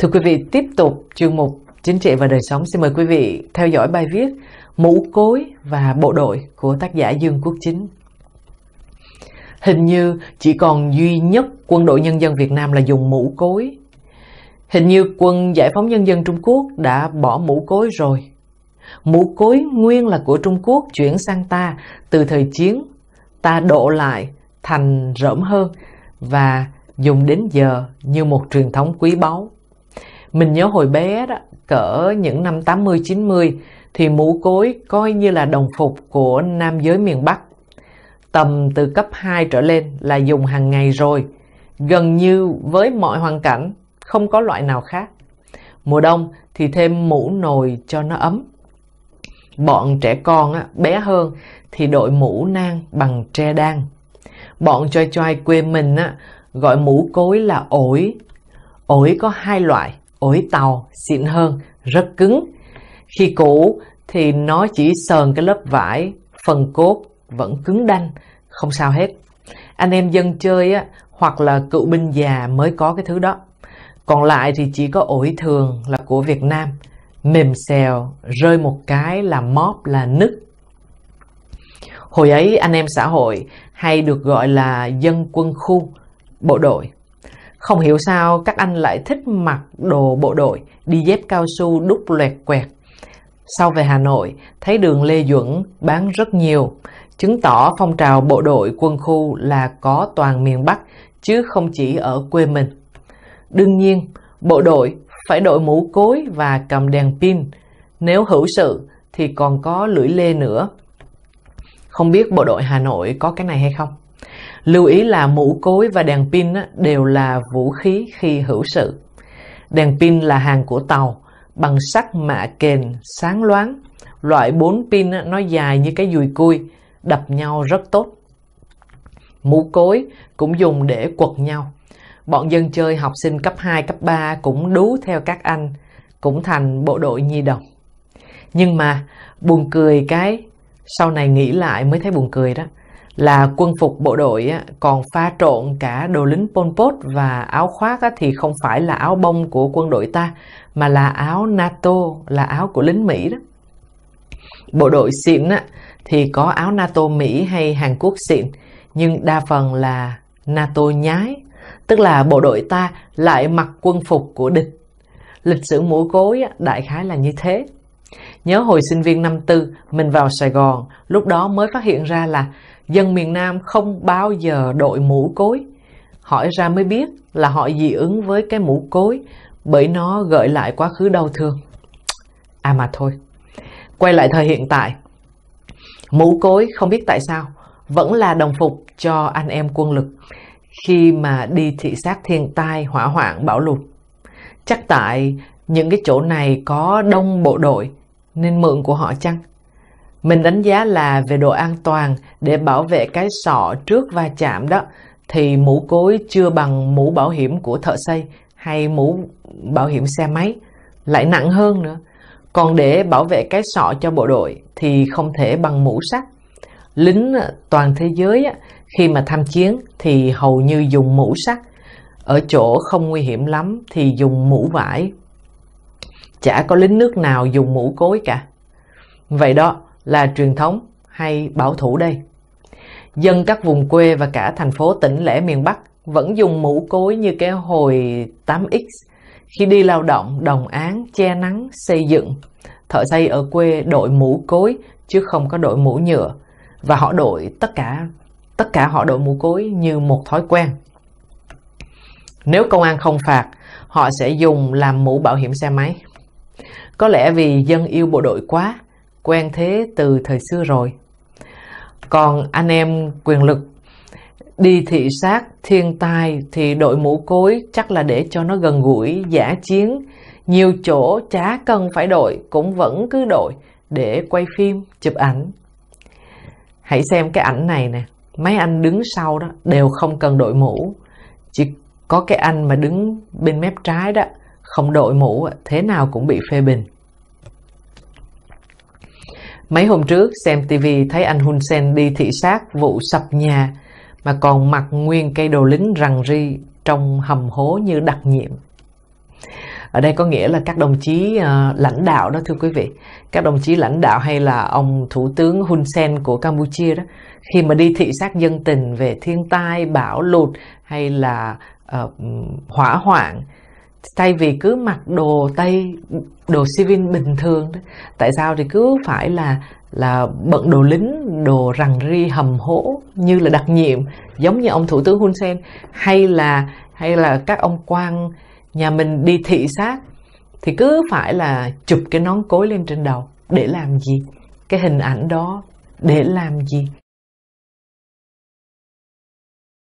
Thưa quý vị, tiếp tục chương mục Chính trị và đời sống. Xin mời quý vị theo dõi bài viết Mũ cối và bộ đội của tác giả Dương Quốc Chính. Hình như chỉ còn duy nhất quân đội nhân dân Việt Nam là dùng mũ cối. Hình như quân giải phóng nhân dân Trung Quốc đã bỏ mũ cối rồi. Mũ cối nguyên là của Trung Quốc chuyển sang ta từ thời chiến. Ta độ lại thành rỗm hơn và dùng đến giờ như một truyền thống quý báu. Mình nhớ hồi bé đó, cỡ những năm 80-90 thì mũ cối coi như là đồng phục của nam giới miền Bắc. Tầm từ cấp 2 trở lên là dùng hàng ngày rồi, gần như với mọi hoàn cảnh, không có loại nào khác. Mùa đông thì thêm mũ nồi cho nó ấm. Bọn trẻ con á, bé hơn thì đội mũ nang bằng tre đan. Bọn choi choai quê mình á, gọi mũ cối là ổi. Ổi có hai loại, ổi tàu xịn hơn, rất cứng. Khi cũ thì nó chỉ sờn cái lớp vải, phần cốt vẫn cứng đanh, không sao hết. Anh em dân chơi á, hoặc là cựu binh già mới có cái thứ đó. Còn lại thì chỉ có ổi thường là của Việt Nam, mềm xèo, rơi một cái là móp là nứt. Hồi ấy anh em xã hội hay được gọi là dân quân khu, bộ đội. Không hiểu sao các anh lại thích mặc đồ bộ đội, đi dép cao su đúc loẹt quẹt. Sau về Hà Nội, thấy đường Lê Duẩn bán rất nhiều, chứng tỏ phong trào bộ đội quân khu là có toàn miền Bắc, chứ không chỉ ở quê mình. Đương nhiên, bộ đội phải đội mũ cối và cầm đèn pin, nếu hữu sự thì còn có lưỡi lê nữa. Không biết bộ đội Hà Nội có cái này hay không? Lưu ý là mũ cối và đèn pin đều là vũ khí khi hữu sự. Đèn pin là hàng của tàu, bằng sắt mạ kền, sáng loáng. Loại 4 pin nó dài như cái dùi cui, đập nhau rất tốt. Mũ cối cũng dùng để quật nhau. Bọn dân chơi học sinh cấp 2, cấp 3 cũng đú theo các anh, cũng thành bộ đội nhi đồng. Nhưng mà buồn cười cái sau này nghĩ lại mới thấy buồn cười đó là quân phục bộ đội còn pha trộn cả đồ lính Pol Pot và áo khoác thì không phải là áo bông của quân đội ta mà là áo NATO, là áo của lính Mỹ đó. Bộ đội xịn thì có áo NATO Mỹ hay Hàn Quốc xịn nhưng đa phần là NATO nhái, tức là bộ đội ta lại mặc quân phục của địch. Lịch sử mũ cối đại khái là như thế. Nhớ hồi sinh viên năm tư, mình vào Sài Gòn, lúc đó mới phát hiện ra là dân miền Nam không bao giờ đội mũ cối. Hỏi ra mới biết là họ dị ứng với cái mũ cối bởi nó gợi lại quá khứ đau thương. À mà thôi. Quay lại thời hiện tại. Mũ cối không biết tại sao vẫn là đồng phục cho anh em quân lực khi mà đi thị xác thiên tai, hỏa hoạn, bão lụt. Chắc tại những cái chỗ này có đông bộ đội nên mượn của họ chăng? Mình đánh giá là về độ an toàn để bảo vệ cái sọ trước va chạm đó thì mũ cối chưa bằng mũ bảo hiểm của thợ xây hay mũ bảo hiểm xe máy, lại nặng hơn nữa. Còn để bảo vệ cái sọ cho bộ đội thì không thể bằng mũ sắt. Lính toàn thế giới khi mà tham chiến thì hầu như dùng mũ sắt. Ở chỗ không nguy hiểm lắm thì dùng mũ vải chả có lính nước nào dùng mũ cối cả. Vậy đó là truyền thống hay bảo thủ đây. Dân các vùng quê và cả thành phố tỉnh lẻ miền Bắc vẫn dùng mũ cối như cái hồi 8X khi đi lao động, đồng án, che nắng, xây dựng. Thợ xây ở quê đội mũ cối chứ không có đội mũ nhựa và họ đội tất cả tất cả họ đội mũ cối như một thói quen. Nếu công an không phạt, họ sẽ dùng làm mũ bảo hiểm xe máy. Có lẽ vì dân yêu bộ đội quá, quen thế từ thời xưa rồi. Còn anh em quyền lực đi thị sát thiên tai thì đội mũ cối chắc là để cho nó gần gũi giả chiến nhiều chỗ chả cần phải đội cũng vẫn cứ đội để quay phim chụp ảnh hãy xem cái ảnh này nè mấy anh đứng sau đó đều không cần đội mũ chỉ có cái anh mà đứng bên mép trái đó không đội mũ thế nào cũng bị phê bình. Mấy hôm trước xem TV thấy anh Hun Sen đi thị sát vụ sập nhà mà còn mặc nguyên cây đồ lính rằng ri trong hầm hố như đặc nhiệm. Ở đây có nghĩa là các đồng chí uh, lãnh đạo đó thưa quý vị, các đồng chí lãnh đạo hay là ông Thủ tướng Hun Sen của Campuchia đó, khi mà đi thị sát dân tình về thiên tai, bão lụt hay là uh, hỏa hoạn Thay vì cứ mặc đồ tây, đồ civil bình thường, tại sao thì cứ phải là là bận đồ lính, đồ rằng ri hầm hố như là đặc nhiệm, giống như ông thủ tướng Hun Sen hay là hay là các ông quan nhà mình đi thị sát thì cứ phải là chụp cái nón cối lên trên đầu để làm gì? Cái hình ảnh đó để làm gì?